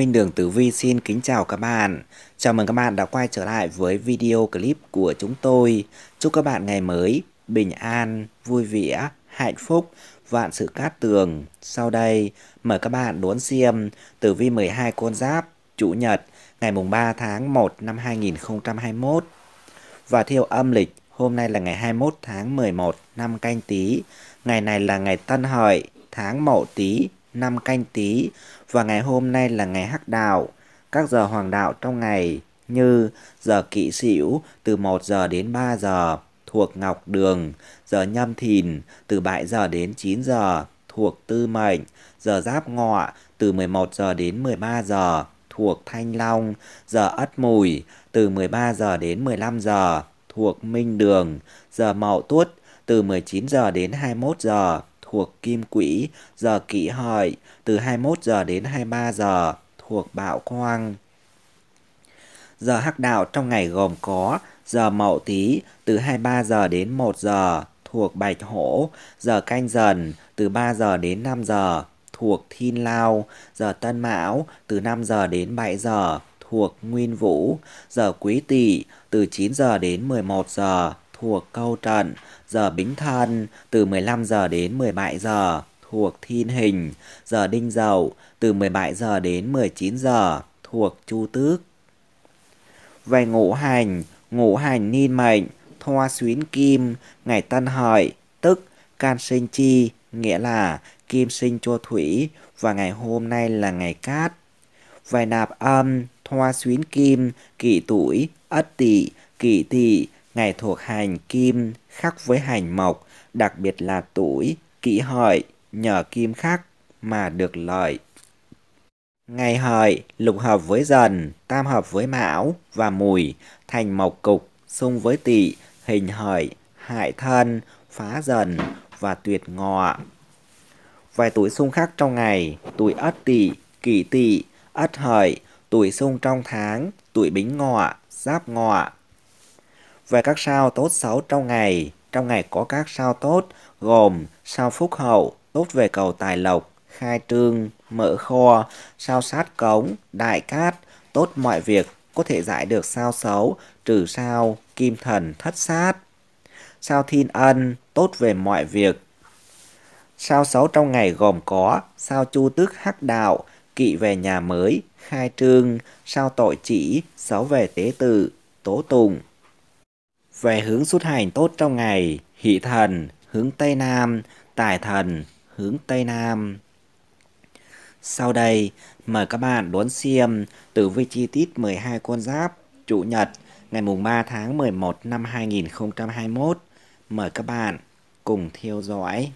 Minh Đường Tử Vi xin kính chào các bạn. Chào mừng các bạn đã quay trở lại với video clip của chúng tôi. Chúc các bạn ngày mới bình an, vui vẻ, hạnh phúc, vạn sự cát tường. Sau đây, mời các bạn đón xem Tử Vi 12 con giáp, Chủ nhật, ngày mùng 3 tháng 1 năm 2021. Và theo âm lịch, hôm nay là ngày 21 tháng 11 năm canh Tý. Ngày này là ngày Tân Hợi, tháng Mậu Tý năm canh Tý và ngày hôm nay là ngày hắc đạo. Các giờ hoàng đạo trong ngày như giờ kỵ sửu từ 1 giờ đến 3 giờ thuộc ngọc đường, giờ nhâm thìn từ 7 giờ đến 9 giờ thuộc tư mệnh, giờ giáp ngọ từ 11 giờ đến 13 giờ thuộc thanh long, giờ ất mùi từ 13 giờ đến 15 giờ thuộc minh đường, giờ mậu tuất từ 19 giờ đến 21 giờ thuộc Kim Quỹ, giờ Kỷ Hợi, từ 21 giờ đến 23 giờ thuộc Bạo Khoang. Giờ hắc đạo trong ngày gồm có giờ Mậu Tý từ 23 giờ đến 1 giờ thuộc Bạch Hổ, giờ Canh Dần từ 3 giờ đến 5 giờ thuộc Thiên Lao, giờ Tân Mão từ 5 giờ đến 7 giờ thuộc Nguyên Vũ, giờ Quý Tỵ từ 9 giờ đến 11 giờ thuộc câu trận, giờ bính thân từ 15 giờ đến 17 giờ thuộc thiên hình, giờ đinh dậu từ 17 giờ đến 19 giờ thuộc chu tước. Về ngũ hành, ngũ hành niên mệnh, thoa xuyến kim, ngày tân hợi, tức can sinh chi, nghĩa là kim sinh cho thủy và ngày hôm nay là ngày cát. Về nạp âm, thoa xuyến kim, kỷ tuổi, ất tỵ, kỷ tỵ ngày thuộc hành kim khắc với hành mộc, đặc biệt là tuổi, kỷ hợi, nhờ kim khắc mà được lợi. Ngày hợi lục hợp với dần, tam hợp với mão và mùi, thành mộc cục, xung với tỵ, hình hợi, hại thân, phá dần và tuyệt ngọ. Vài tuổi xung khắc trong ngày, tuổi ất tỵ, kỷ tỵ, ất hợi, tuổi xung trong tháng, tuổi bính ngọ, giáp ngọ, về các sao tốt xấu trong ngày. Trong ngày có các sao tốt gồm sao phúc hậu, tốt về cầu tài lộc, khai trương, mở kho, sao sát cống, đại cát, tốt mọi việc, có thể giải được sao xấu, trừ sao, kim thần, thất sát. Sao thiên ân, tốt về mọi việc. Sao xấu trong ngày gồm có sao chu tước hắc đạo, kỵ về nhà mới, khai trương, sao tội chỉ, xấu về tế tự, tố tùng. Về hướng xuất hành tốt trong ngày, hỷ thần hướng Tây Nam, tài thần hướng Tây Nam. Sau đây, mời các bạn đón xem tử vi chi tiết 12 con giáp chủ nhật ngày mùng 3 tháng 11 năm 2021. Mời các bạn cùng theo dõi.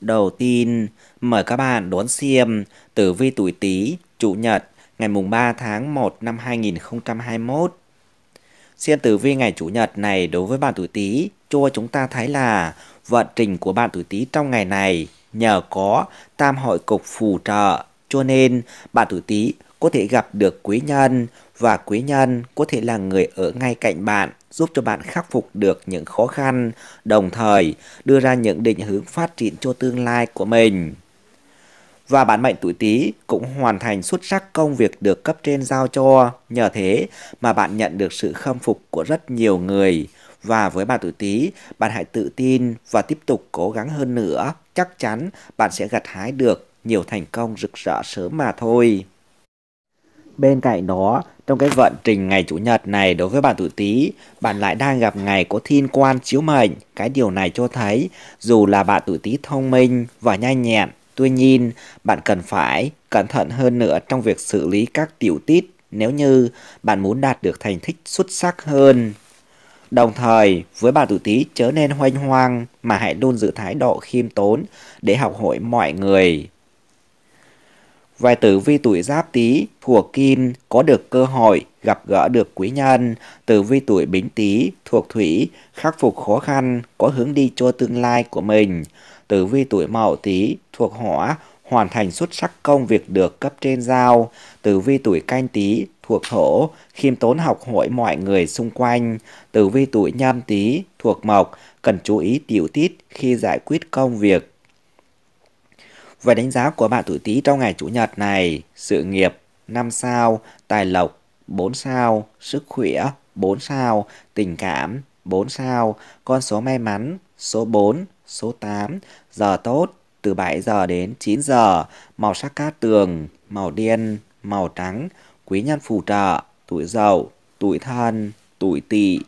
Đầu tiên, mời các bạn đón xem tử vi tuổi Tý chủ nhật ngày mùng 3 tháng 1 năm 2021. Xem tử vi ngày Chủ nhật này đối với bạn tuổi Tý, cho chúng ta thấy là vận trình của bạn tuổi Tý trong ngày này nhờ có tam hội cục phù trợ, cho nên bạn tuổi Tý có thể gặp được quý nhân và quý nhân có thể là người ở ngay cạnh bạn giúp cho bạn khắc phục được những khó khăn, đồng thời đưa ra những định hướng phát triển cho tương lai của mình và bản mệnh tuổi Tý cũng hoàn thành xuất sắc công việc được cấp trên giao cho, nhờ thế mà bạn nhận được sự khâm phục của rất nhiều người. Và với bà tuổi Tý, bạn hãy tự tin và tiếp tục cố gắng hơn nữa, chắc chắn bạn sẽ gặt hái được nhiều thành công rực rỡ sớm mà thôi. Bên cạnh đó, trong cái vận trình ngày Chủ nhật này đối với bạn tuổi Tý, bạn lại đang gặp ngày có thiên quan chiếu mệnh. Cái điều này cho thấy, dù là bạn tuổi Tý thông minh và nhanh nhẹn, Tuy nhiên, bạn cần phải cẩn thận hơn nữa trong việc xử lý các tiểu tiết nếu như bạn muốn đạt được thành tích xuất sắc hơn. Đồng thời, với bà tuổi tí chớ nên hoanh hoang mà hãy luôn giữ thái độ khiêm tốn để học hỏi mọi người. Vài tử vi tuổi giáp tí, thuộc kim, có được cơ hội gặp gỡ được quý nhân. Tử vi tuổi bính tí, thuộc thủy, khắc phục khó khăn, có hướng đi cho tương lai của mình tử vi tuổi mậu tý thuộc hỏa hoàn thành xuất sắc công việc được cấp trên giao. Tử vi tuổi canh tý thuộc thổ, khiêm tốn học hỏi mọi người xung quanh. Tử vi tuổi nhâm tý thuộc mộc, cần chú ý tiểu tiết khi giải quyết công việc. Về đánh giá của bạn tuổi tý trong ngày chủ nhật này, sự nghiệp 5 sao, tài lộc 4 sao, sức khỏe 4 sao, tình cảm 4 sao, con số may mắn số 4, Số 8. Giờ tốt từ 7 giờ đến 9 giờ. Màu sắc cát tường, màu đen, màu trắng. Quý nhân phù trợ, tuổi dậu, tuổi thân, tuổi tỵ.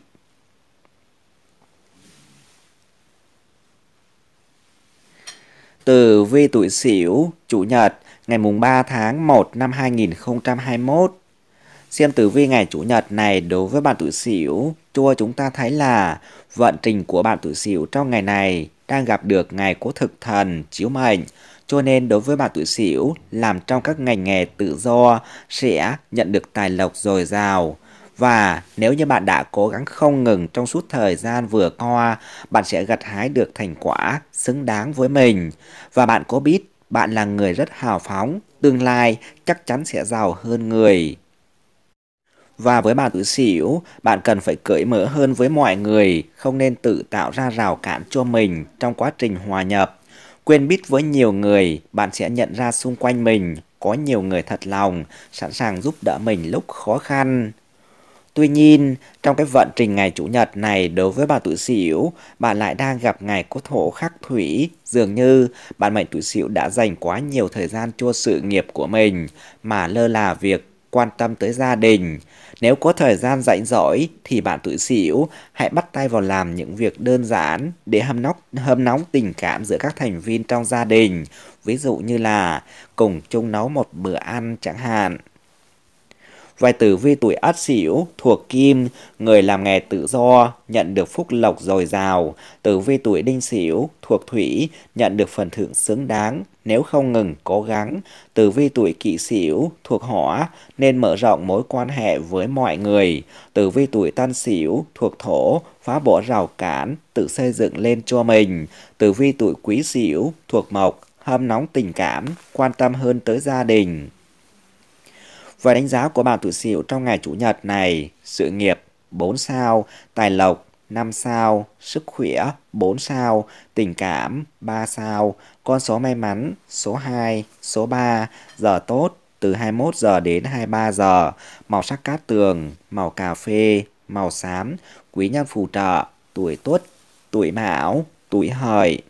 Từ vi tuổi Sửu, chủ nhật, ngày mùng 3 tháng 1 năm 2021. Xem tử vi ngày chủ nhật này đối với bạn tuổi Sửu, cho chúng ta thấy là vận trình của bạn tuổi Sửu trong ngày này đang gặp được ngày của thực thần chiếu mệnh cho nên đối với bà tuổi Sửu làm trong các ngành nghề tự do sẽ nhận được tài lộc dồi dào. Và nếu như bạn đã cố gắng không ngừng trong suốt thời gian vừa qua, bạn sẽ gặt hái được thành quả xứng đáng với mình. Và bạn có biết bạn là người rất hào phóng, tương lai chắc chắn sẽ giàu hơn người. Và với bà tứ xỉu, bạn cần phải cởi mở hơn với mọi người, không nên tự tạo ra rào cản cho mình trong quá trình hòa nhập. quên biết với nhiều người, bạn sẽ nhận ra xung quanh mình có nhiều người thật lòng, sẵn sàng giúp đỡ mình lúc khó khăn. Tuy nhiên, trong cái vận trình ngày Chủ nhật này đối với bà tuổi Sửu, bạn lại đang gặp ngày có thổ khắc thủy. Dường như bạn mệnh tuổi Sửu đã dành quá nhiều thời gian cho sự nghiệp của mình mà lơ là việc quan tâm tới gia đình. Nếu có thời gian rảnh rỗi thì bạn tuổi Sửu hãy bắt tay vào làm những việc đơn giản để hâm nóc hâm nóng tình cảm giữa các thành viên trong gia đình, ví dụ như là cùng chung nấu một bữa ăn chẳng hạn. Vài tử vi tuổi Ất Sửu thuộc Kim, người làm nghề tự do, nhận được phúc lộc dồi dào. Tử vi tuổi Đinh Sửu thuộc Thủy, nhận được phần thưởng xứng đáng nếu không ngừng cố gắng. Tử vi tuổi Kỷ Sửu thuộc Hỏa nên mở rộng mối quan hệ với mọi người. Tử vi tuổi Tân Sửu thuộc Thổ, phá bỏ rào cản, tự xây dựng lên cho mình. Tử vi tuổi Quý Sửu thuộc Mộc, hâm nóng tình cảm, quan tâm hơn tới gia đình. Và đánh giá của bạn tự xỉu trong ngày Chủ nhật này, sự nghiệp 4 sao, tài lộc 5 sao, sức khỏe 4 sao, tình cảm 3 sao, con số may mắn số 2, số 3, giờ tốt từ 21 giờ đến 23 giờ, màu sắc cát tường, màu cà phê, màu xám, quý nhân phù trợ, tuổi tuất, tuổi mão, tuổi hợi.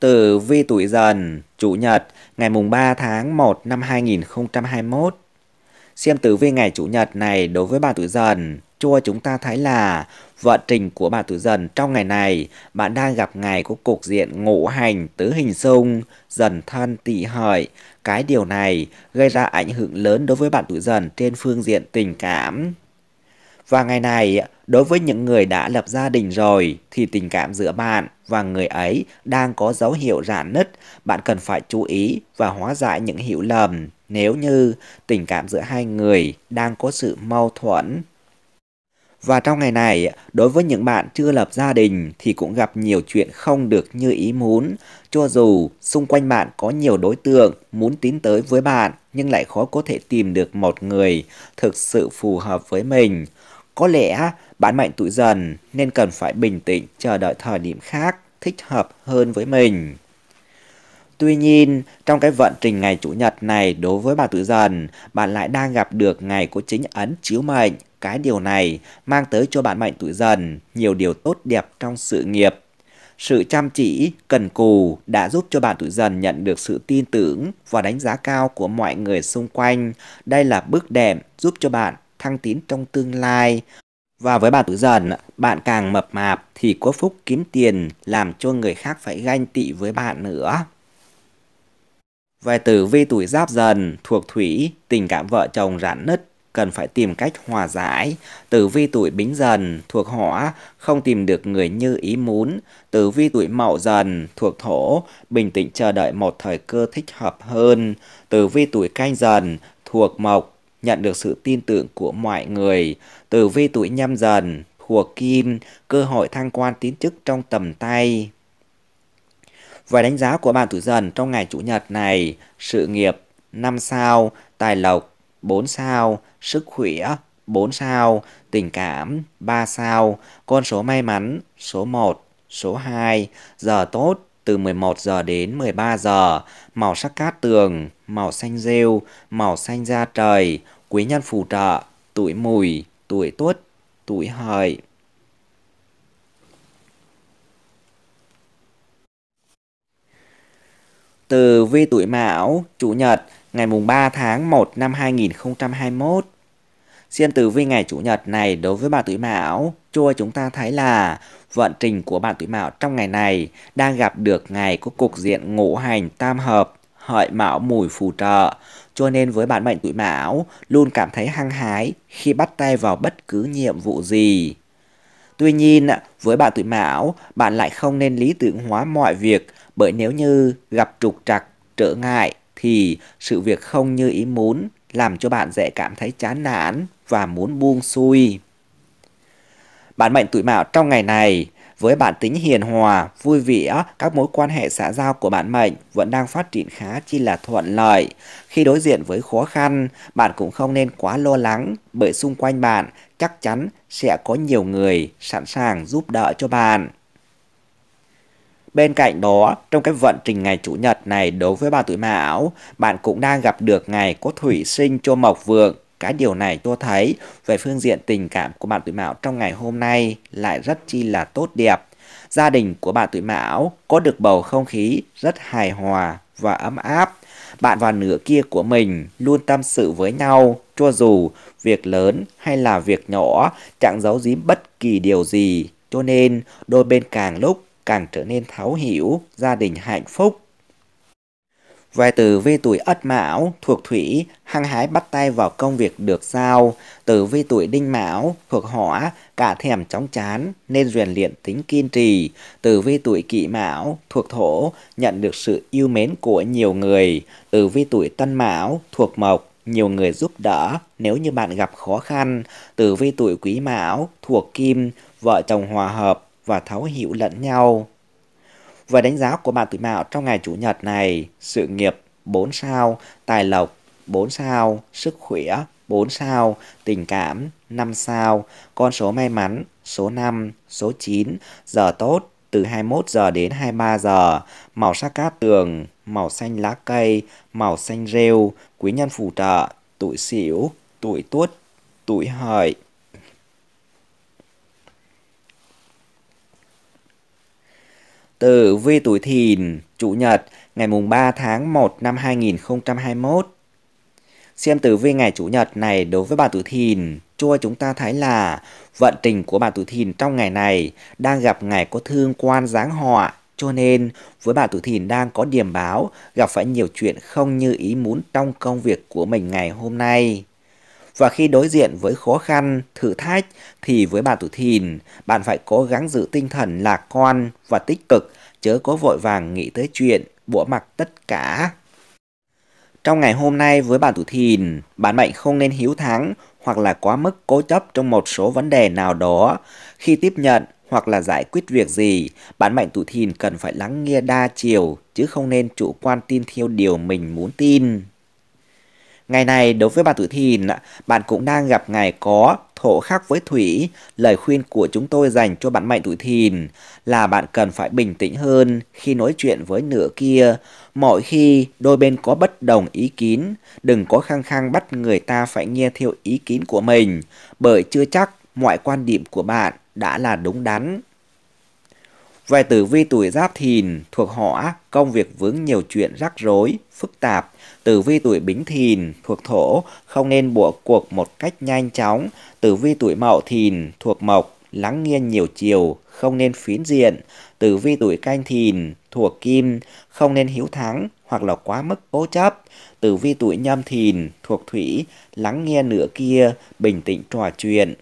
tử vi tuổi dần, chủ nhật, ngày mùng 3 tháng 1 năm 2021. Xem tử vi ngày chủ nhật này đối với bà tuổi dần, cho chúng ta thấy là vận trình của bà tuổi dần trong ngày này, bạn đang gặp ngày có cục diện ngũ hành tứ hình xung, dần thân tỵ hợi. Cái điều này gây ra ảnh hưởng lớn đối với bạn tuổi dần trên phương diện tình cảm, và ngày này, đối với những người đã lập gia đình rồi thì tình cảm giữa bạn và người ấy đang có dấu hiệu rạn nứt, bạn cần phải chú ý và hóa giải những hiểu lầm nếu như tình cảm giữa hai người đang có sự mâu thuẫn. Và trong ngày này, đối với những bạn chưa lập gia đình thì cũng gặp nhiều chuyện không được như ý muốn. Cho dù xung quanh bạn có nhiều đối tượng muốn tiến tới với bạn nhưng lại khó có thể tìm được một người thực sự phù hợp với mình. Có lẽ bạn mệnh tuổi dần nên cần phải bình tĩnh chờ đợi thời điểm khác thích hợp hơn với mình. Tuy nhiên, trong cái vận trình ngày Chủ nhật này đối với bà tuổi dần, bạn lại đang gặp được ngày của chính ấn chiếu mệnh. Cái điều này mang tới cho bạn mệnh tuổi dần nhiều điều tốt đẹp trong sự nghiệp. Sự chăm chỉ, cần cù đã giúp cho bạn tuổi dần nhận được sự tin tưởng và đánh giá cao của mọi người xung quanh. Đây là bước đệm giúp cho bạn thăng tiến trong tương lai. Và với bạn tuổi Dần, bạn càng mập mạp thì có phúc kiếm tiền làm cho người khác phải ganh tị với bạn nữa. Về tử vi tuổi giáp dần thuộc thủy, tình cảm vợ chồng rạn nứt, cần phải tìm cách hòa giải. Tử vi tuổi bính dần thuộc hỏa, không tìm được người như ý muốn. Tử vi tuổi mậu dần thuộc thổ, bình tĩnh chờ đợi một thời cơ thích hợp hơn. Tử vi tuổi canh dần thuộc mộc, nhận được sự tin tưởng của mọi người. từ vi tuổi nhâm dần, thuộc kim, cơ hội thăng quan tiến chức trong tầm tay. Và đánh giá của bạn tuổi dần trong ngày Chủ nhật này, sự nghiệp 5 sao, tài lộc 4 sao, sức khỏe 4 sao, tình cảm 3 sao, con số may mắn số 1, số 2, giờ tốt từ 11 giờ đến 13 giờ, màu sắc cát tường, màu xanh rêu, màu xanh da trời, quý nhân phù trợ, tuổi mùi, tuổi tuất, tuổi hợi. Từ vi tuổi mão, chủ nhật, ngày mùng 3 tháng 1 năm 2021, Riêng tử vi ngày Chủ nhật này đối với bà tuổi Mão, chua chúng ta thấy là vận trình của bạn tuổi Mão trong ngày này đang gặp được ngày có cục diện ngũ hành tam hợp, hợi Mão mùi phù trợ. Cho nên với bạn mệnh tuổi Mão luôn cảm thấy hăng hái khi bắt tay vào bất cứ nhiệm vụ gì. Tuy nhiên, với bạn tuổi Mão, bạn lại không nên lý tưởng hóa mọi việc bởi nếu như gặp trục trặc, trở ngại thì sự việc không như ý muốn làm cho bạn dễ cảm thấy chán nản và muốn buông xuôi. Bạn mệnh tuổi mão trong ngày này với bản tính hiền hòa, vui vẻ, các mối quan hệ xã giao của bạn mệnh vẫn đang phát triển khá chi là thuận lợi. Khi đối diện với khó khăn, bạn cũng không nên quá lo lắng bởi xung quanh bạn chắc chắn sẽ có nhiều người sẵn sàng giúp đỡ cho bạn. Bên cạnh đó, trong cái vận trình ngày Chủ nhật này đối với bà tuổi Mão, bạn cũng đang gặp được ngày có thủy sinh cho mộc vượng. Cái điều này tôi thấy về phương diện tình cảm của bạn tuổi Mão trong ngày hôm nay lại rất chi là tốt đẹp. Gia đình của bạn tuổi Mão có được bầu không khí rất hài hòa và ấm áp. Bạn và nửa kia của mình luôn tâm sự với nhau, cho dù việc lớn hay là việc nhỏ, chẳng giấu giếm bất kỳ điều gì. Cho nên, đôi bên càng lúc càng trở nên tháo hiểu, gia đình hạnh phúc. Vài từ vi tuổi ất mão thuộc thủy, hăng hái bắt tay vào công việc được giao. Từ vi tuổi đinh mão thuộc hỏa, cả thèm chóng chán nên rèn luyện tính kiên trì. Từ vi tuổi kỷ mão thuộc thổ, nhận được sự yêu mến của nhiều người. Từ vi tuổi tân mão thuộc mộc, nhiều người giúp đỡ nếu như bạn gặp khó khăn. Từ vi tuổi quý mão thuộc kim, vợ chồng hòa hợp, và thấu hiểu lẫn nhau. Về đánh giá của bạn tuổi mạo trong ngày Chủ nhật này, sự nghiệp 4 sao, tài lộc 4 sao, sức khỏe 4 sao, tình cảm 5 sao, con số may mắn số 5, số 9, giờ tốt từ 21 giờ đến 23 giờ, màu sắc cát tường, màu xanh lá cây, màu xanh rêu, quý nhân phù trợ, tuổi xỉu, tuổi tuất, tuổi hợi. Tử vi tuổi thìn, Chủ nhật, ngày mùng 3 tháng 1 năm 2021. Xem tử vi ngày Chủ nhật này đối với bà tuổi thìn, cho chúng ta thấy là vận trình của bà tuổi thìn trong ngày này đang gặp ngày có thương quan giáng họa. Cho nên, với bà tuổi thìn đang có điểm báo gặp phải nhiều chuyện không như ý muốn trong công việc của mình ngày hôm nay. Và khi đối diện với khó khăn, thử thách thì với bạn tuổi thìn, bạn phải cố gắng giữ tinh thần lạc quan và tích cực, chớ có vội vàng nghĩ tới chuyện bủa mặc tất cả. Trong ngày hôm nay với bạn tuổi thìn, bạn mệnh không nên hiếu thắng hoặc là quá mức cố chấp trong một số vấn đề nào đó. Khi tiếp nhận hoặc là giải quyết việc gì, bạn mệnh tuổi thìn cần phải lắng nghe đa chiều chứ không nên chủ quan tin theo điều mình muốn tin. Ngày này đối với bà tuổi thìn, bạn cũng đang gặp ngày có thổ khắc với thủy. Lời khuyên của chúng tôi dành cho bạn mệnh tuổi thìn là bạn cần phải bình tĩnh hơn khi nói chuyện với nửa kia. Mọi khi đôi bên có bất đồng ý kiến, đừng có khăng khăng bắt người ta phải nghe theo ý kiến của mình, bởi chưa chắc mọi quan điểm của bạn đã là đúng đắn. Về tử vi tuổi giáp thìn thuộc hỏa, công việc vướng nhiều chuyện rắc rối, phức tạp. Tử vi tuổi bính thìn thuộc thổ, không nên bủa cuộc một cách nhanh chóng. Tử vi tuổi mậu thìn thuộc mộc, lắng nghiêng nhiều chiều, không nên phiến diện. Tử vi tuổi canh thìn thuộc kim, không nên hiếu thắng hoặc là quá mức cố chấp. Tử vi tuổi nhâm thìn thuộc thủy, lắng nghe nửa kia, bình tĩnh trò chuyện.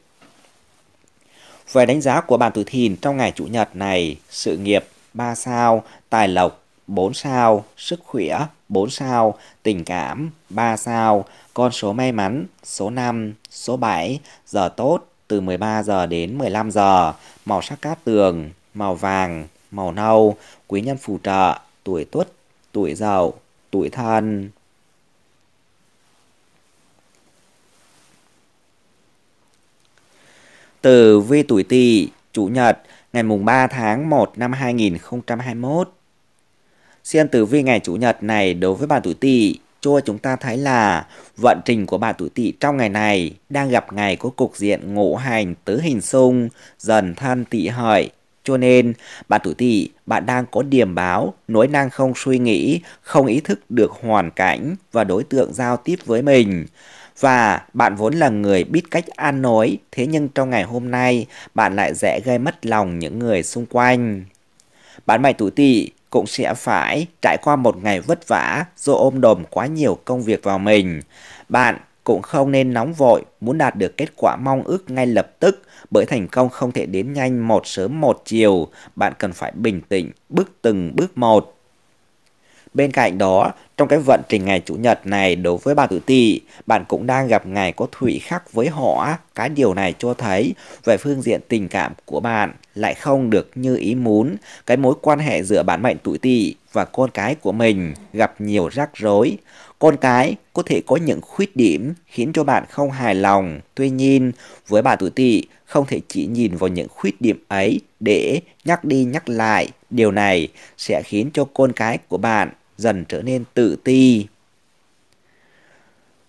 Về đánh giá của bạn tuổi thìn trong ngày Chủ nhật này, sự nghiệp 3 sao, tài lộc 4 sao, sức khỏe 4 sao, tình cảm 3 sao, con số may mắn số 5, số 7, giờ tốt từ 13 giờ đến 15 giờ, màu sắc cát tường, màu vàng, màu nâu, quý nhân phù trợ, tuổi tuất, tuổi dậu, tuổi thân. tử vi tuổi Tỵ, Chủ nhật, ngày mùng 3 tháng 1 năm 2021. Xem tử vi ngày Chủ nhật này đối với bạn tuổi Tỵ, cho chúng ta thấy là vận trình của bạn tuổi Tỵ trong ngày này đang gặp ngày có cục diện ngũ hành tứ hình xung, dần thân Tỵ hợi. Cho nên, bạn tuổi Tỵ, bạn đang có điểm báo, nỗi năng không suy nghĩ, không ý thức được hoàn cảnh và đối tượng giao tiếp với mình và bạn vốn là người biết cách an nói thế nhưng trong ngày hôm nay, bạn lại dễ gây mất lòng những người xung quanh. Bạn mày tuổi tỵ cũng sẽ phải trải qua một ngày vất vả do ôm đồm quá nhiều công việc vào mình. Bạn cũng không nên nóng vội muốn đạt được kết quả mong ước ngay lập tức bởi thành công không thể đến nhanh một sớm một chiều. Bạn cần phải bình tĩnh, bước từng bước một. Bên cạnh đó, trong cái vận trình ngày Chủ nhật này đối với bạn Tử Tỵ, bạn cũng đang gặp ngày có thủy khắc với họ. Cái điều này cho thấy về phương diện tình cảm của bạn lại không được như ý muốn. Cái mối quan hệ giữa bản mệnh tuổi Tỵ và con cái của mình gặp nhiều rắc rối. Con cái có thể có những khuyết điểm khiến cho bạn không hài lòng. Tuy nhiên, với bà tuổi Tỵ không thể chỉ nhìn vào những khuyết điểm ấy để nhắc đi nhắc lại. Điều này sẽ khiến cho con cái của bạn dần trở nên tự ti.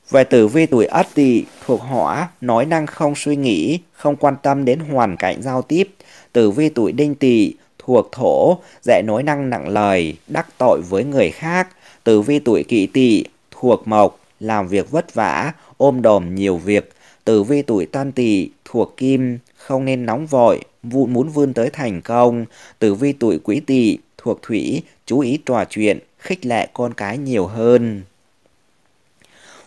Về tử vi tuổi Ất Tỵ thuộc hỏa, nói năng không suy nghĩ, không quan tâm đến hoàn cảnh giao tiếp. Tử vi tuổi Đinh Tỵ thuộc thổ, dễ nói năng nặng lời, đắc tội với người khác. Tử vi tuổi Kỵ Tỵ thuộc mộc, làm việc vất vả, ôm đồm nhiều việc. Tử vi tuổi Tân Tỵ thuộc kim, không nên nóng vội, muốn vươn tới thành công. Tử vi tuổi Quý Tỵ thuộc thủy, chú ý trò chuyện, khích lệ con cái nhiều hơn.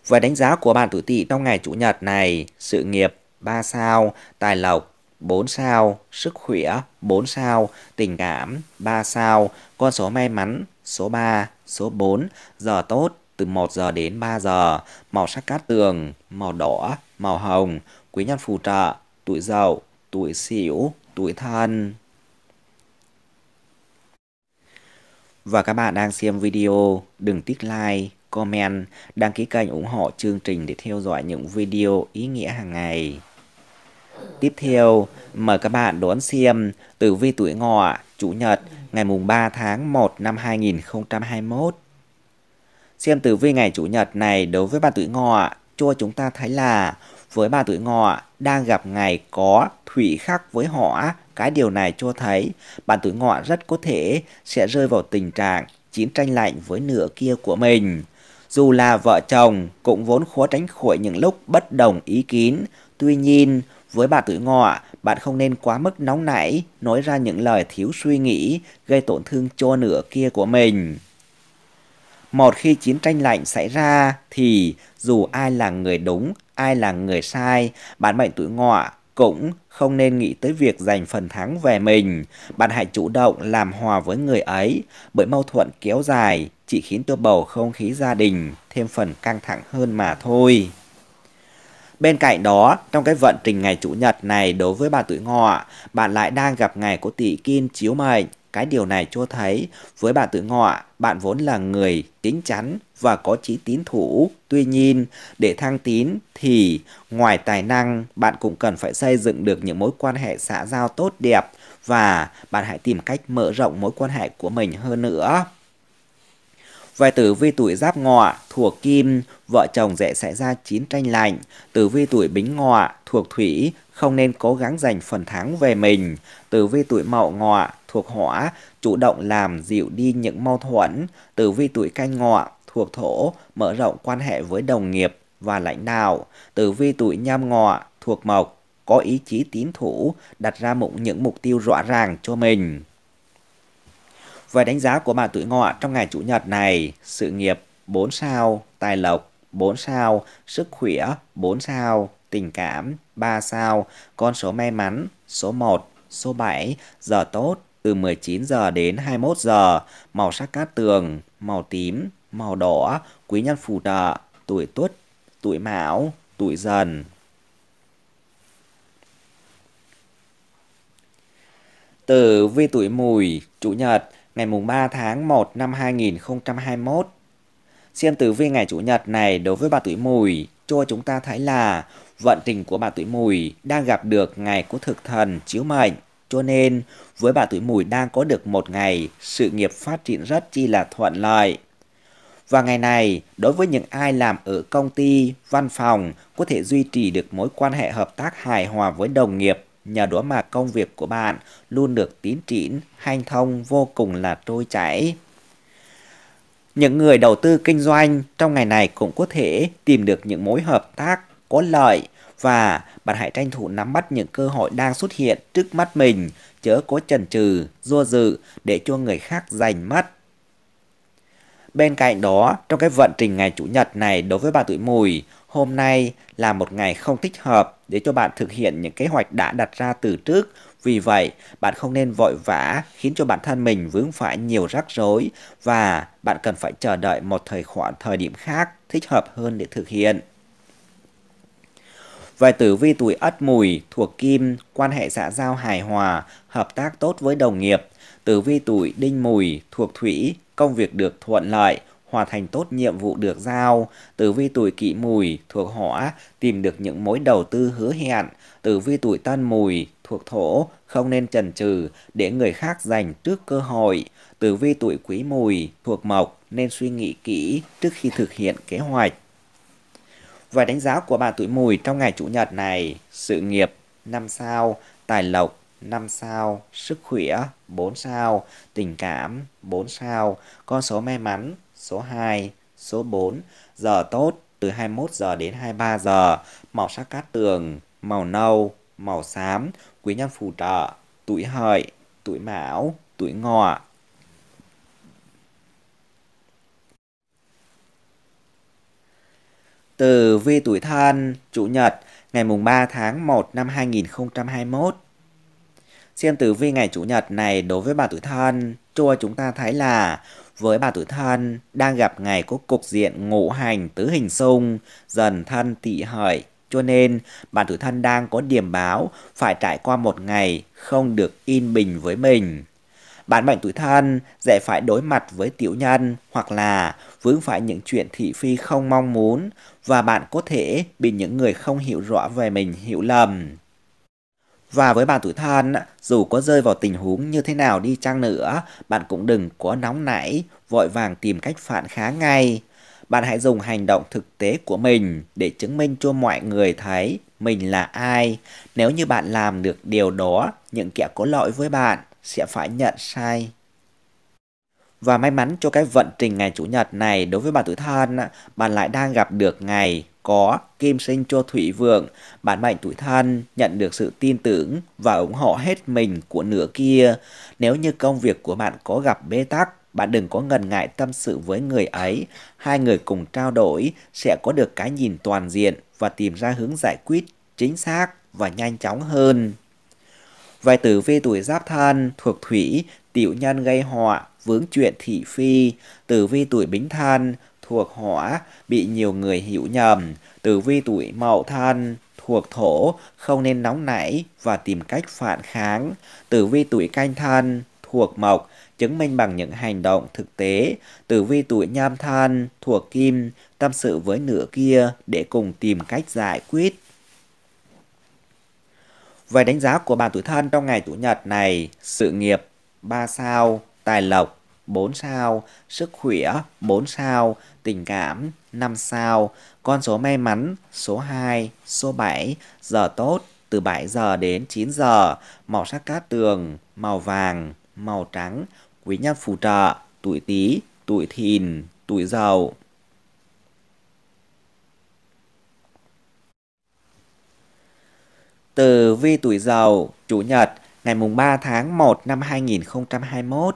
Về đánh giá của bạn tuổi tỵ trong ngày chủ nhật này, sự nghiệp 3 sao, tài lộc 4 sao, sức khỏe 4 sao, tình cảm 3 sao, con số may mắn số 3, số 4, giờ tốt từ 1 giờ đến 3 giờ, màu sắc cát tường, màu đỏ, màu hồng, quý nhân phù trợ, tuổi dậu, tuổi sửu, tuổi thân. Và các bạn đang xem video, đừng tích like, comment, đăng ký kênh ủng hộ chương trình để theo dõi những video ý nghĩa hàng ngày. Tiếp theo, mời các bạn đón xem tử vi tuổi ngọ, Chủ nhật, ngày mùng 3 tháng 1 năm 2021. Xem tử vi ngày Chủ nhật này đối với bạn tuổi ngọ, cho chúng ta thấy là với bạn tuổi ngọ đang gặp ngày có thủy khắc với họ cái điều này cho thấy bạn tuổi ngọ rất có thể sẽ rơi vào tình trạng chiến tranh lạnh với nửa kia của mình. Dù là vợ chồng cũng vốn khó tránh khỏi những lúc bất đồng ý kiến, tuy nhiên với bạn tuổi ngọ, bạn không nên quá mức nóng nảy, nói ra những lời thiếu suy nghĩ, gây tổn thương cho nửa kia của mình. Một khi chiến tranh lạnh xảy ra thì dù ai là người đúng, ai là người sai, bạn mệnh tuổi ngọ cũng không nên nghĩ tới việc giành phần thắng về mình. Bạn hãy chủ động làm hòa với người ấy, bởi mâu thuẫn kéo dài chỉ khiến tôi bầu không khí gia đình thêm phần căng thẳng hơn mà thôi. Bên cạnh đó, trong cái vận trình ngày Chủ nhật này đối với bạn tuổi ngọ, bạn lại đang gặp ngày của tỷ kim chiếu mệnh. Cái điều này cho thấy, với bạn tuổi ngọ, bạn vốn là người chính chắn và có chí tín thủ. Tuy nhiên, để thăng tín thì ngoài tài năng, bạn cũng cần phải xây dựng được những mối quan hệ xã giao tốt đẹp và bạn hãy tìm cách mở rộng mối quan hệ của mình hơn nữa. Về tử vi tuổi giáp ngọ thuộc kim, vợ chồng dễ xảy ra chiến tranh lạnh. Tử vi tuổi bính ngọ thuộc thủy, không nên cố gắng giành phần thắng về mình. Tử vi tuổi mậu ngọ thuộc hỏa, chủ động làm dịu đi những mâu thuẫn. Tử vi tuổi canh ngọ thuộc thổ, mở rộng quan hệ với đồng nghiệp và lãnh đạo. Tử vi tuổi nhâm ngọ thuộc mộc, có ý chí tín thủ, đặt ra những mục tiêu rõ ràng cho mình. Với đánh giá của bạn tuổi ngọ trong ngày Chủ nhật này, sự nghiệp 4 sao, tài lộc 4 sao, sức khỏe 4 sao, tình cảm 3 sao, con số may mắn số 1, số 7, giờ tốt từ 19 giờ đến 21 giờ, màu sắc cát tường, màu tím, màu đỏ, quý nhân phù trợ, tuổi tuất, tuổi mão, tuổi dần. từ vi tuổi mùi, chủ nhật, ngày mùng 3 tháng 1 năm 2021. Xem tử vi ngày Chủ nhật này đối với bà tuổi mùi, cho chúng ta thấy là vận trình của bà tuổi mùi đang gặp được ngày của thực thần chiếu mệnh. Cho nên, với bà tuổi mùi đang có được một ngày, sự nghiệp phát triển rất chi là thuận lợi. Và ngày này, đối với những ai làm ở công ty, văn phòng, có thể duy trì được mối quan hệ hợp tác hài hòa với đồng nghiệp nhờ đó mà công việc của bạn luôn được tín triển, hanh thông vô cùng là trôi chảy. Những người đầu tư kinh doanh trong ngày này cũng có thể tìm được những mối hợp tác có lợi và bạn hãy tranh thủ nắm bắt những cơ hội đang xuất hiện trước mắt mình, chớ có chần chừ, do dự để cho người khác giành mất. Bên cạnh đó, trong cái vận trình ngày Chủ nhật này đối với bạn tuổi mùi, hôm nay là một ngày không thích hợp để cho bạn thực hiện những kế hoạch đã đặt ra từ trước. Vì vậy, bạn không nên vội vã khiến cho bản thân mình vướng phải nhiều rắc rối và bạn cần phải chờ đợi một thời khoảng thời điểm khác thích hợp hơn để thực hiện. Vài tử vi tuổi Ất Mùi thuộc Kim, quan hệ xã giao hài hòa, hợp tác tốt với đồng nghiệp. Tử vi tuổi Đinh Mùi thuộc Thủy, công việc được thuận lợi, hoàn thành tốt nhiệm vụ được giao. Tử vi tuổi kỷ mùi thuộc hỏa tìm được những mối đầu tư hứa hẹn. Tử vi tuổi tân mùi thuộc thổ không nên chần chừ để người khác giành trước cơ hội. Tử vi tuổi quý mùi thuộc mộc nên suy nghĩ kỹ trước khi thực hiện kế hoạch. vài đánh giá của bà tuổi mùi trong ngày chủ nhật này, sự nghiệp 5 sao, tài lộc 5 sao, sức khỏe 4 sao, tình cảm 4 sao, con số may mắn số 2, số 4, giờ tốt từ 21 giờ đến 23 giờ, màu sắc cát tường, màu nâu, màu xám, quý nhân phù trợ, tuổi hợi, tuổi mão, tuổi ngọ. Từ vi tuổi thân, chủ nhật, ngày mùng 3 tháng 1 năm 2021. Xem tử vi ngày chủ nhật này đối với bà tuổi thân, cho chúng ta thấy là với bà tuổi thân đang gặp ngày có cục diện ngũ hành tứ hình xung, dần thân tỵ hợi. Cho nên, bản tuổi thân đang có điểm báo phải trải qua một ngày không được yên bình với mình. Bản mệnh tuổi thân dễ phải đối mặt với tiểu nhân hoặc là vướng phải những chuyện thị phi không mong muốn và bạn có thể bị những người không hiểu rõ về mình hiểu lầm. Và với bạn tuổi thân, dù có rơi vào tình huống như thế nào đi chăng nữa, bạn cũng đừng có nóng nảy, vội vàng tìm cách phản kháng ngay. Bạn hãy dùng hành động thực tế của mình để chứng minh cho mọi người thấy mình là ai. Nếu như bạn làm được điều đó, những kẻ có lỗi với bạn sẽ phải nhận sai. Và may mắn cho cái vận trình ngày Chủ nhật này đối với bạn tuổi thân, bạn lại đang gặp được ngày có Kim Sinh Cho Thủy Vượng, bản mệnh tuổi than nhận được sự tin tưởng và ủng hộ hết mình của nửa kia. Nếu như công việc của bạn có gặp bế tắc, bạn đừng có ngần ngại tâm sự với người ấy. Hai người cùng trao đổi sẽ có được cái nhìn toàn diện và tìm ra hướng giải quyết chính xác và nhanh chóng hơn. Vài tử vi tuổi giáp than thuộc thủy, tiểu nhân gây họa, vướng chuyện thị phi. Tử vi tuổi bính than thuộc hỏa bị nhiều người hiểu nhầm, tử vi tuổi mậu thân thuộc thổ không nên nóng nảy và tìm cách phản kháng, tử vi tuổi canh thân thuộc mộc chứng minh bằng những hành động thực tế, tử vi tuổi nhâm thân thuộc kim tâm sự với nửa kia để cùng tìm cách giải quyết. Về đánh giá của bạn tuổi thân trong ngày chủ nhật này, sự nghiệp 3 sao, tài lộc 4 sao, sức khỏe 4 sao, tình cảm 5 sao, con số may mắn số 2, số 7, giờ tốt từ 7 giờ đến 9 giờ, màu sắc cát tường, màu vàng, màu trắng, quý nhân phù trợ, tuổi Tý, tuổi Thìn, tuổi Dậu. Từ vi tuổi Dậu, Chủ nhật, ngày mùng 3 tháng 1 năm 2021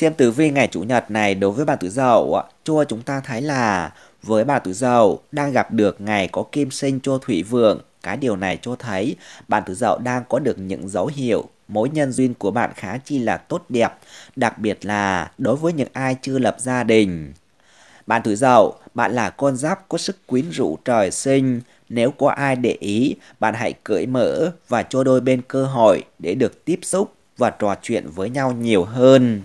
Xem tử vi ngày Chủ nhật này đối với bạn tuổi Dậu, cho chúng ta thấy là với bạn tuổi Dậu đang gặp được ngày có kim sinh cho Thủy Vượng. Cái điều này cho thấy bạn tuổi Dậu đang có được những dấu hiệu mối nhân duyên của bạn khá chi là tốt đẹp, đặc biệt là đối với những ai chưa lập gia đình. Bạn tuổi Dậu, bạn là con giáp có sức quyến rũ trời sinh, nếu có ai để ý, bạn hãy cởi mở và cho đôi bên cơ hội để được tiếp xúc và trò chuyện với nhau nhiều hơn.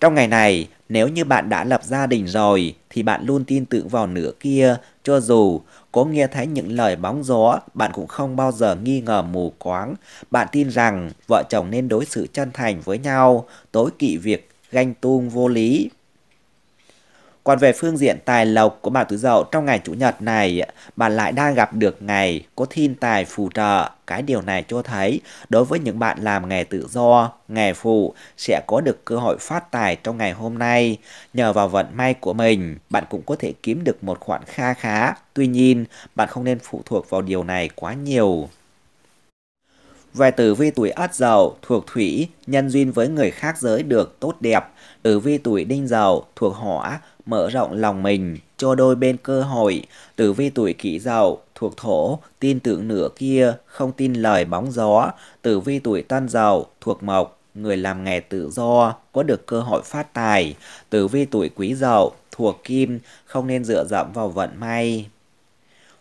Trong ngày này, nếu như bạn đã lập gia đình rồi thì bạn luôn tin tưởng vào nửa kia, cho dù có nghe thấy những lời bóng gió, bạn cũng không bao giờ nghi ngờ mù quáng. Bạn tin rằng vợ chồng nên đối xử chân thành với nhau, tối kỵ việc ganh tuông vô lý. Còn về phương diện tài lộc của bà Tứ Dậu trong ngày Chủ nhật này, bạn lại đang gặp được ngày có thiên tài phù trợ. Cái điều này cho thấy đối với những bạn làm nghề tự do, nghề phụ sẽ có được cơ hội phát tài trong ngày hôm nay. Nhờ vào vận may của mình, bạn cũng có thể kiếm được một khoản kha khá. Tuy nhiên, bạn không nên phụ thuộc vào điều này quá nhiều. Về tử vi tuổi ất dậu thuộc thủy, nhân duyên với người khác giới được tốt đẹp. Tử vi tuổi đinh dậu thuộc hỏa, mở rộng lòng mình cho đôi bên cơ hội. Tử vi tuổi kỷ dậu thuộc thổ, tin tưởng nửa kia, không tin lời bóng gió. Tử vi tuổi tân dậu thuộc mộc, người làm nghề tự do, có được cơ hội phát tài. Tử vi tuổi quý dậu thuộc kim, không nên dựa dẫm vào vận may.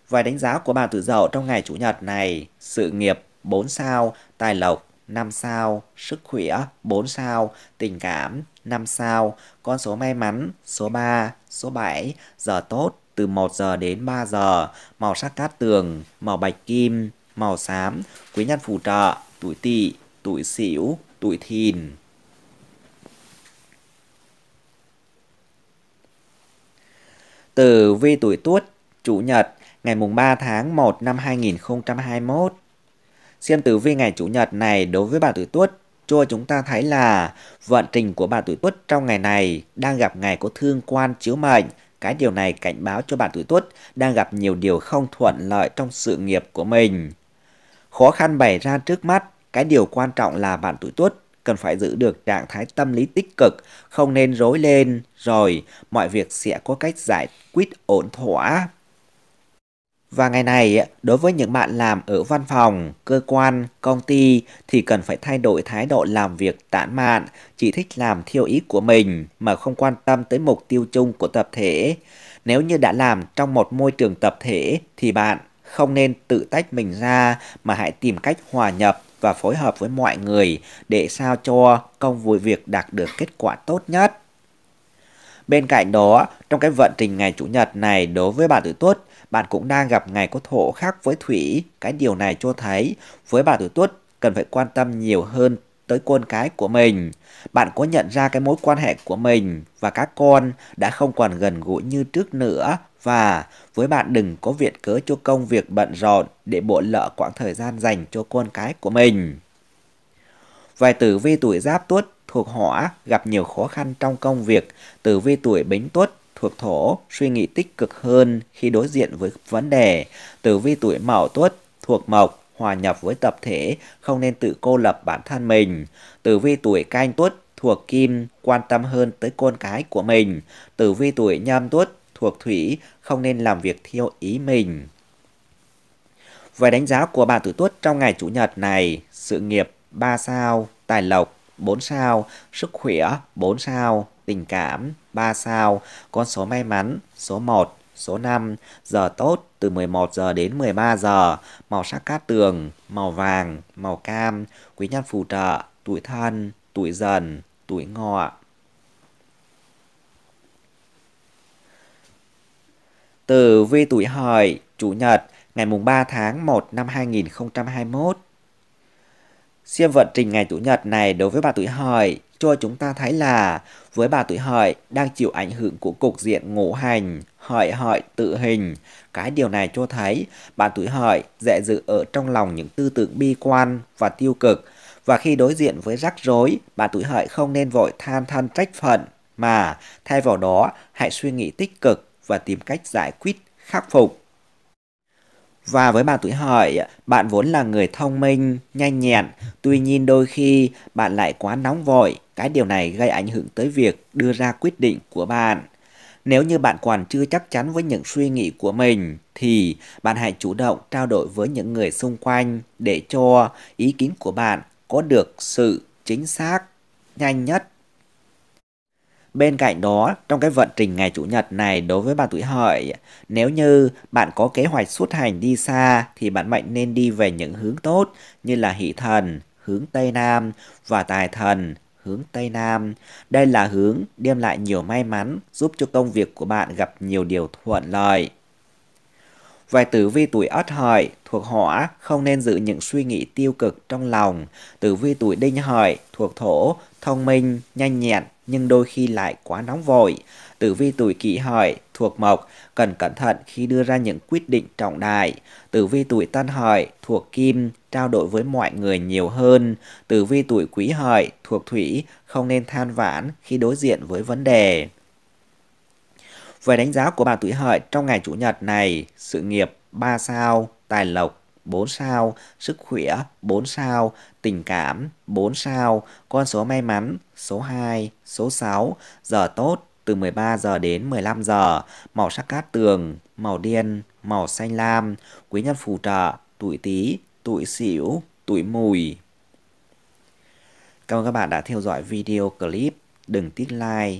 Vài đánh giá của bà tử dậu trong ngày chủ nhật này, sự nghiệp 4 sao, tài lộc 5 sao, sức khỏe 4 sao, tình cảm 5 sao, con số may mắn, số 3, số 7, giờ tốt từ 1 giờ đến 3 giờ, màu sắc cát tường, màu bạch kim, màu xám, quý nhân phù trợ, tuổi tỵ, tuổi sửu, tuổi thìn. Từ vi tuổi tuất, chủ nhật, ngày mùng 3 tháng 1 năm 2021. Xem tử vi ngày chủ nhật này đối với bà tuổi tuất cho chúng ta thấy là vận trình của bạn tuổi tuất trong ngày này đang gặp ngày có thương quan chiếu mệnh. Cái điều này cảnh báo cho bạn tuổi tuất đang gặp nhiều điều không thuận lợi trong sự nghiệp của mình. Khó khăn bày ra trước mắt, cái điều quan trọng là bạn tuổi tuất cần phải giữ được trạng thái tâm lý tích cực, không nên rối lên, rồi mọi việc sẽ có cách giải quyết ổn thỏa. Và ngày này, đối với những bạn làm ở văn phòng, cơ quan, công ty thì cần phải thay đổi thái độ làm việc tản mạn, chỉ thích làm theo ý của mình mà không quan tâm tới mục tiêu chung của tập thể. Nếu như đã làm trong một môi trường tập thể thì bạn không nên tự tách mình ra mà hãy tìm cách hòa nhập và phối hợp với mọi người để sao cho công vụ việc đạt được kết quả tốt nhất. Bên cạnh đó, trong cái vận trình ngày Chủ nhật này đối với bạn tuổi tuất, bạn cũng đang gặp ngày có thổ khác với thủy. Cái điều này cho thấy với bạn tuổi tuất cần phải quan tâm nhiều hơn tới con cái của mình. Bạn có nhận ra cái mối quan hệ của mình và các con đã không còn gần gũi như trước nữa và với bạn đừng có viện cớ cho công việc bận rộn để bộ lỡ quãng thời gian dành cho con cái của mình. Vài tử vi tuổi giáp tuất thuộc hỏa gặp nhiều khó khăn trong công việc, tử vi tuổi bính tuất thuộc thổ suy nghĩ tích cực hơn khi đối diện với vấn đề, tử vi tuổi mão tuất thuộc mộc hòa nhập với tập thể, không nên tự cô lập bản thân mình. Tử vi tuổi canh tuất thuộc kim quan tâm hơn tới con cái của mình, tử vi tuổi nhâm tuất thuộc thủy không nên làm việc theo ý mình. Về đánh giá của bạn tử tuất trong ngày chủ nhật này, sự nghiệp 3 sao, tài lộc 4 sao, sức khỏe 4 sao, tình cảm 3 sao, con số may mắn số 1, số 5, giờ tốt từ 11 giờ đến 13 giờ, màu sắc cát tường, màu vàng, màu cam, quý nhân phù trợ, tuổi thân, tuổi dần, tuổi ngọ. từ vi tuổi hợi, chủ nhật, ngày mùng 3 tháng 1 năm 2021 Xem vận trình ngày Chủ nhật này đối với bà tuổi hợi cho chúng ta thấy là với bà tuổi hợi đang chịu ảnh hưởng của cục diện ngũ hành, hợi hợi tự hình. Cái điều này cho thấy bạn tuổi hợi dễ dự ở trong lòng những tư tưởng bi quan và tiêu cực. Và khi đối diện với rắc rối, bạn tuổi hợi không nên vội than thân trách phận, mà thay vào đó hãy suy nghĩ tích cực và tìm cách giải quyết, khắc phục. Và với bạn tuổi hợi, bạn vốn là người thông minh, nhanh nhẹn, tuy nhiên đôi khi bạn lại quá nóng vội, cái điều này gây ảnh hưởng tới việc đưa ra quyết định của bạn. Nếu như bạn còn chưa chắc chắn với những suy nghĩ của mình thì bạn hãy chủ động trao đổi với những người xung quanh để cho ý kiến của bạn có được sự chính xác nhanh nhất Bên cạnh đó, trong cái vận trình ngày Chủ nhật này đối với bạn tuổi hợi, nếu như bạn có kế hoạch xuất hành đi xa thì bạn mệnh nên đi về những hướng tốt như là hỷ thần, hướng Tây Nam và tài thần, hướng Tây Nam. Đây là hướng đem lại nhiều may mắn, giúp cho công việc của bạn gặp nhiều điều thuận lợi. Vài tử vi tuổi ất hợi thuộc hỏa không nên giữ những suy nghĩ tiêu cực trong lòng. Tử vi tuổi đinh hợi thuộc thổ thông minh, nhanh nhẹn nhưng đôi khi lại quá nóng vội. Tử vi tuổi kỷ hợi thuộc mộc cần cẩn thận khi đưa ra những quyết định trọng đại. Tử vi tuổi tân hợi thuộc kim trao đổi với mọi người nhiều hơn. Tử vi tuổi quý hợi thuộc thủy không nên than vãn khi đối diện với vấn đề. Về đánh giá của bà tuổi hợi trong ngày Chủ nhật này, sự nghiệp 3 sao, tài lộc 4 sao, sức khỏe 4 sao, tình cảm 4 sao, con số may mắn số 2, số 6, giờ tốt từ 13 giờ đến 15 giờ, màu sắc cát tường, màu đen, màu xanh lam, quý nhân phù trợ, tuổi tí, tuổi xỉu, tuổi mùi. Cảm ơn các bạn đã theo dõi video clip. Đừng tiếc like,